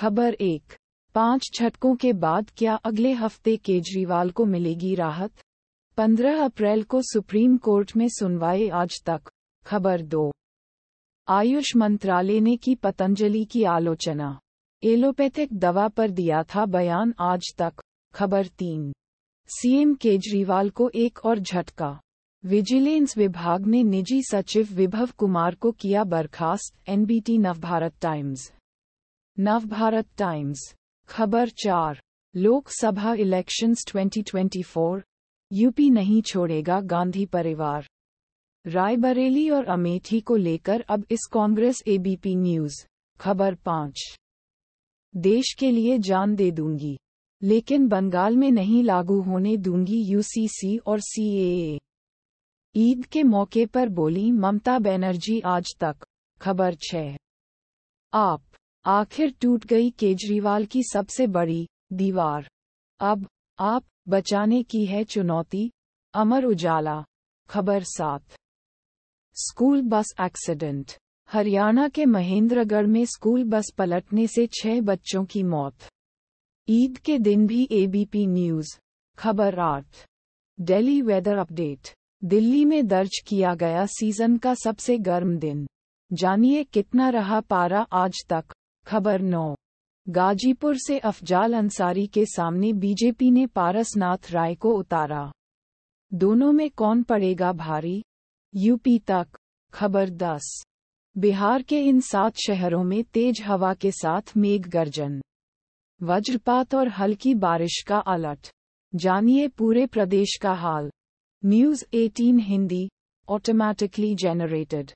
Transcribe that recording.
खबर एक पांच झटकों के बाद क्या अगले हफ्ते केजरीवाल को मिलेगी राहत 15 अप्रैल को सुप्रीम कोर्ट में सुनवाई आज तक खबर दो आयुष मंत्रालय ने की पतंजलि की आलोचना एलोपैथिक दवा पर दिया था बयान आज तक खबर तीन सीएम केजरीवाल को एक और झटका विजिलेंस विभाग ने निजी सचिव विभव कुमार को किया बर्खास्त NBT Navbharat Times Navbharat Times खबर चार लोकसभा इलेक्शंस 2024 यूपी नहीं छोड़ेगा गांधी परिवार रायबरेली और अमेठी को लेकर अब इस कांग्रेस एबीपी न्यूज खबर पाँच देश के लिए जान दे दूंगी लेकिन बंगाल में नहीं लागू होने दूंगी यूसीसी और सीएए ईद के मौके पर बोली ममता बनर्जी आज तक खबर छः आप आखिर टूट गई केजरीवाल की सबसे बड़ी दीवार अब आप बचाने की है चुनौती अमर उजाला खबर सात स्कूल बस एक्सीडेंट हरियाणा के महेंद्रगढ़ में स्कूल बस पलटने से छह बच्चों की मौत ईद के दिन भी एबीपी न्यूज खबर आठ डेली वेदर अपडेट दिल्ली में दर्ज किया गया सीजन का सबसे गर्म दिन जानिए कितना रहा पारा आज तक खबर नौ गाजीपुर से अफजाल अंसारी के सामने बीजेपी ने पारसनाथ राय को उतारा दोनों में कौन पड़ेगा भारी यूपी तक खबर दस बिहार के इन सात शहरों में तेज हवा के साथ मेघ गर्जन वज्रपात और हल्की बारिश का अलर्ट जानिए पूरे प्रदेश का हाल न्यूज 18 हिंदी ऑटोमैटिकली जेनरेटेड